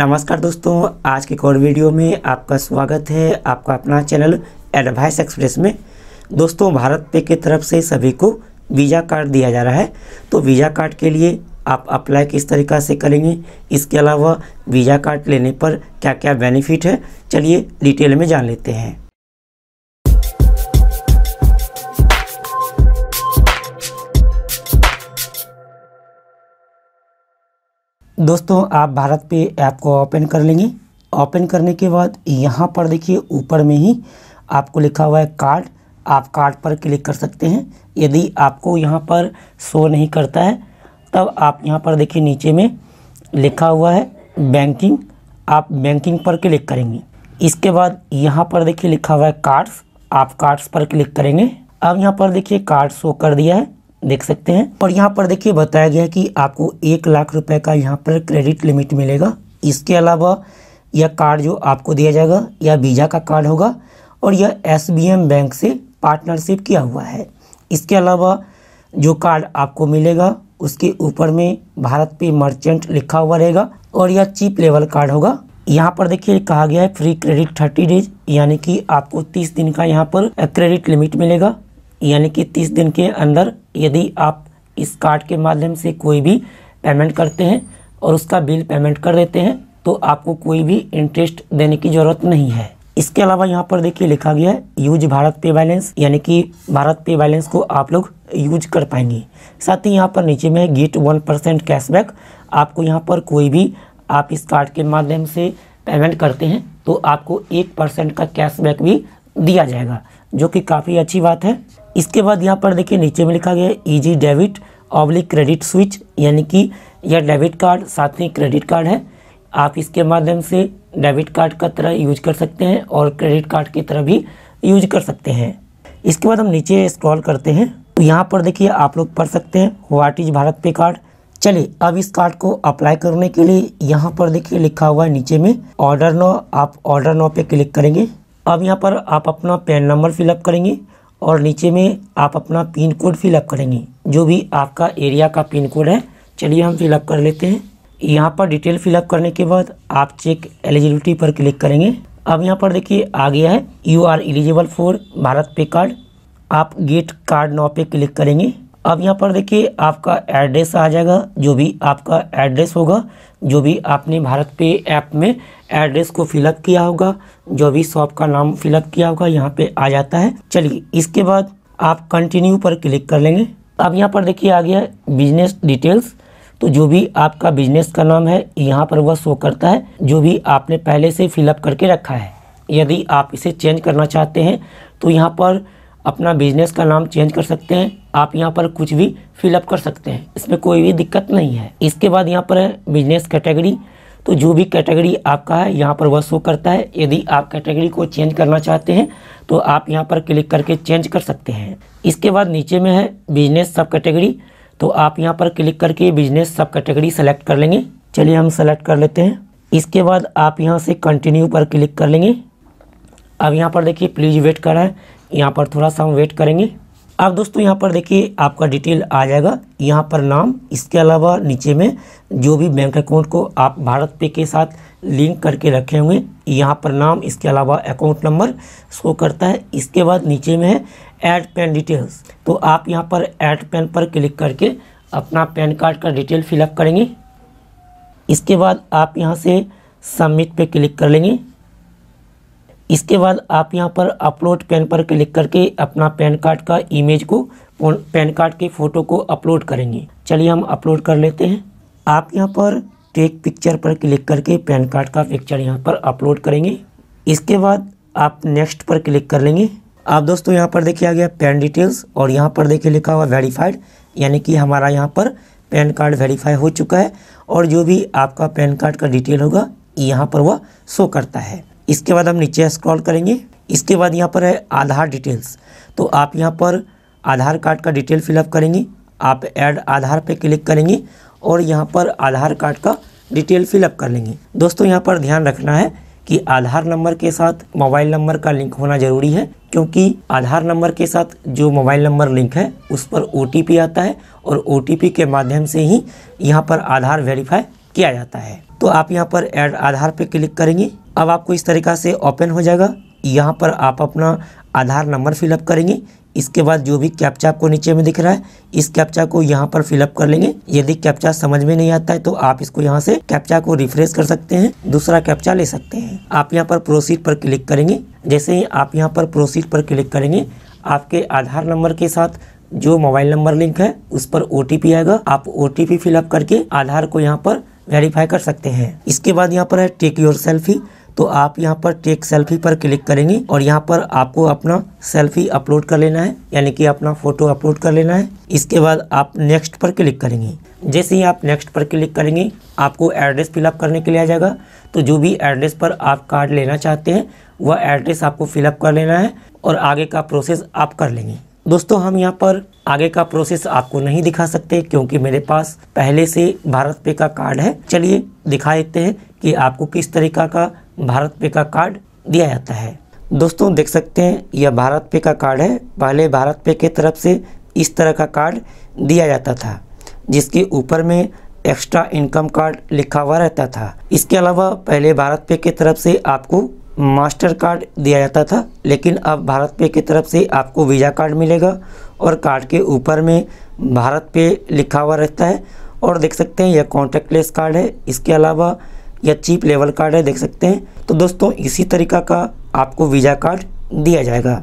नमस्कार दोस्तों आज के एक और वीडियो में आपका स्वागत है आपका अपना चैनल एडवाइस एक्सप्रेस में दोस्तों भारत पे की तरफ से सभी को वीज़ा कार्ड दिया जा रहा है तो वीज़ा कार्ड के लिए आप अप्लाई किस तरीक़ा से करेंगे इसके अलावा वीज़ा कार्ड लेने पर क्या क्या बेनिफिट है चलिए डिटेल में जान लेते हैं दोस्तों आप भारत पे ऐप को ओपन कर लेंगे ओपन करने के बाद यहाँ पर देखिए ऊपर में ही आपको लिखा हुआ है कार्ड आप कार्ड पर क्लिक कर सकते हैं यदि आपको यहाँ पर शो नहीं करता है तब आप यहाँ पर देखिए नीचे में लिखा हुआ है बैंकिंग आप बैंकिंग पर क्लिक करेंगे इसके बाद यहाँ पर देखिए लिखा हुआ है कार्ड्स आप कार्ड्स पर क्लिक करेंगे अब यहाँ पर देखिए कार्ड शो कर दिया है देख सकते हैं और यहाँ पर देखिए बताया गया है कि आपको एक लाख रुपए का यहाँ पर क्रेडिट लिमिट मिलेगा इसके अलावा यह कार्ड जो आपको दिया जाएगा यह वीज़ा का कार्ड होगा और यह एस बैंक से पार्टनरशिप किया हुआ है इसके अलावा जो कार्ड आपको मिलेगा उसके ऊपर में भारत पे मर्चेंट लिखा हुआ रहेगा और यह चीप लेवल कार्ड होगा यहाँ पर देखिए कहा गया है फ्री क्रेडिट थर्टी डेज यानी कि आपको तीस दिन का यहाँ पर क्रेडिट लिमिट मिलेगा यानी कि तीस दिन के अंदर यदि आप इस कार्ड के माध्यम से कोई भी पेमेंट करते हैं और उसका बिल पेमेंट कर देते हैं तो आपको कोई भी इंटरेस्ट देने की ज़रूरत नहीं है इसके अलावा यहाँ पर देखिए लिखा गया है यूज भारत पे बैलेंस यानी कि भारत पे बैलेंस को आप लोग यूज कर पाएंगे साथ ही यहाँ पर नीचे में गेट वन परसेंट कैशबैक आपको यहाँ पर कोई भी आप इस कार्ड के माध्यम से पेमेंट करते हैं तो आपको एक परसेंट का कैशबैक भी दिया जाएगा जो कि काफ़ी अच्छी बात है इसके बाद यहाँ पर देखिए नीचे में लिखा गया है easy debit oblique credit switch यानी कि यह डेबिट कार्ड साथ में क्रेडिट कार्ड है आप इसके माध्यम से डेबिट कार्ड का तरह यूज कर सकते हैं और क्रेडिट कार्ड की तरह भी यूज कर सकते हैं इसके बाद हम नीचे स्क्रॉल करते हैं तो यहाँ पर देखिए आप लोग पढ़ सकते हैं what is Bharat BharatPe card चलिए अब इस कार्ड को अप्लाई करने के लिए यहाँ पर देखिए लिखा हुआ है नीचे में ऑर्डर नो आप ऑर्डर नो पे क्लिक करेंगे अब यहाँ पर आप अपना पैन नंबर फिलअप करेंगे और नीचे में आप अपना पिन कोड फिलअप करेंगे जो भी आपका एरिया का पिन कोड है चलिए हम फिलअप कर लेते हैं यहाँ पर डिटेल फिलअप करने के बाद आप चेक एलिजिबिलिटी पर क्लिक करेंगे अब यहाँ पर देखिए आ गया है you are eligible for BharatPe card आप गेट कार्ड नौ पे क्लिक करेंगे अब यहाँ पर देखिए आपका एड्रेस आ जाएगा जो भी आपका एड्रेस होगा जो भी आपने भारत पे ऐप में एड्रेस को फिलअप किया होगा जो भी शॉप का नाम फिलअप किया होगा यहाँ पे आ जाता है चलिए इसके बाद आप कंटिन्यू पर क्लिक कर लेंगे अब यहाँ पर देखिए आ गया बिजनेस डिटेल्स तो जो भी आपका बिजनेस का नाम है यहाँ पर वह शो करता है जो भी आपने पहले से फिलअप करके रखा है यदि आप इसे चेंज करना चाहते हैं तो यहाँ पर अपना बिजनेस का नाम चेंज कर सकते हैं आप यहाँ पर कुछ भी फिलअप कर सकते हैं इसमें कोई भी दिक्कत नहीं है इसके बाद यहाँ पर है बिजनेस कैटेगरी तो जो भी कैटेगरी आपका है यहाँ पर वह शो करता है यदि आप कैटेगरी को चेंज करना चाहते हैं तो आप यहाँ पर क्लिक करके चेंज कर सकते हैं इसके बाद नीचे में है बिजनेस सब कैटेगरी तो आप यहाँ पर क्लिक करके बिजनेस सब कैटेगरी सेलेक्ट कर लेंगे चलिए हम सेलेक्ट कर लेते हैं इसके बाद आप यहाँ से कंटिन्यू पर क्लिक कर लेंगे अब यहाँ पर देखिए प्लीज़ वेट कर रहा है यहाँ पर थोड़ा सा हम वेट करेंगे अब दोस्तों यहाँ पर देखिए आपका डिटेल आ जाएगा यहाँ पर नाम इसके अलावा नीचे में जो भी बैंक अकाउंट को आप भारत पे के साथ लिंक करके रखे होंगे यहाँ पर नाम इसके अलावा अकाउंट नंबर शो करता है इसके बाद नीचे में है ऐड पैन डिटेल्स तो आप यहाँ पर ऐड पैन पर क्लिक करके अपना पैन कार्ड का डिटेल फिलअप करेंगे इसके बाद आप यहाँ से सबमिट पर क्लिक कर लेंगे इसके बाद आप यहाँ पर अपलोड पेन पर क्लिक करके अपना पैन कार्ड का इमेज को पैन कार्ड के फ़ोटो को अपलोड करेंगे चलिए हम अपलोड कर लेते हैं आप यहाँ पर टेक पिक्चर पर क्लिक करके पैन कार्ड का पिक्चर यहाँ पर अपलोड करेंगे इसके बाद आप नेक्स्ट पर क्लिक कर लेंगे आप दोस्तों यहाँ पर देखिए आ गया पैन डिटेल्स और यहाँ पर देखिए लिखा हुआ वेरीफाइड यानी कि हमारा यहाँ पर पैन कार्ड वेरीफाई हो चुका है और जो भी आपका पैन कार्ड का डिटेल होगा यहाँ पर वह शो करता है इसके बाद हम नीचे स्क्रॉल करेंगे इसके बाद यहाँ पर है आधार डिटेल्स तो आप यहाँ पर आधार कार्ड का डिटेल फिलअप करेंगे आप ऐड आधार पे क्लिक करेंगे और यहाँ पर आधार कार्ड का डिटेल फिलअप कर लेंगे दोस्तों यहाँ पर ध्यान रखना है कि आधार नंबर के साथ मोबाइल नंबर का लिंक होना जरूरी है क्योंकि आधार नंबर के साथ जो मोबाइल नंबर लिंक है उस पर ओ आता है और ओ के माध्यम से ही यहाँ पर आधार वेरीफाई किया जाता है तो आप यहाँ पर ऐड आधार पे क्लिक करेंगे अब आपको इस तरीका से ओपन हो जाएगा यहाँ पर आप अपना आधार नंबर फिलअप करेंगे इसके बाद जो भी कैप्चा आपको नीचे में दिख रहा है इस कैप्चा को यहाँ पर फिलअप कर लेंगे यदि कैप्चा समझ में नहीं आता है तो आप इसको यहाँ से कैप्चा को रिफ्रेश कर सकते हैं दूसरा कैप्चा ले सकते हैं आप यहाँ पर प्रोसीड पर क्लिक करेंगे जैसे ही आप यहाँ पर प्रोसीड पर क्लिक करेंगे आपके आधार नंबर के साथ जो मोबाइल नंबर लिंक है उस पर ओ आएगा आप ओ फिलअप करके आधार को यहाँ पर वेरीफाई कर सकते हैं इसके बाद यहाँ पर है टेक योर सेल्फी तो आप यहाँ पर टेक सेल्फी पर क्लिक करेंगे और यहाँ पर आपको अपना सेल्फी अपलोड कर लेना है यानी कि अपना फोटो अपलोड कर लेना है इसके बाद आप नेक्स्ट पर क्लिक करेंगे जैसे ही आप नेक्स्ट पर क्लिक करेंगे आपको एड्रेस फिलअप करने के लिए आ जाएगा तो जो भी एड्रेस पर आप कार्ड लेना चाहते हैं वह एड्रेस आपको फिलअप कर लेना है और आगे का प्रोसेस आप कर लेंगे दोस्तों हम यहाँ पर आगे का प्रोसेस आपको नहीं दिखा सकते क्योंकि मेरे पास पहले से भारत पे का कार्ड है चलिए दिखा देते हैं कि आपको किस तरीका का भारत पे का कार्ड दिया जाता है दोस्तों देख सकते हैं यह भारत पे का कार्ड है पहले भारत पे के तरफ से इस तरह का कार्ड दिया जाता था जिसके ऊपर में एक्स्ट्रा इनकम कार्ड लिखा हुआ रहता था इसके अलावा पहले भारत पे की तरफ से आपको मास्टर कार्ड दिया जाता था लेकिन अब भारत पे की तरफ से आपको वीज़ा कार्ड मिलेगा और कार्ड के ऊपर में भारत पे लिखा हुआ रहता है और देख सकते हैं यह कॉन्टैक्टलेस कार्ड है इसके अलावा या चीप लेवल कार्ड है देख सकते हैं तो दोस्तों इसी तरीका का आपको वीज़ा कार्ड दिया जाएगा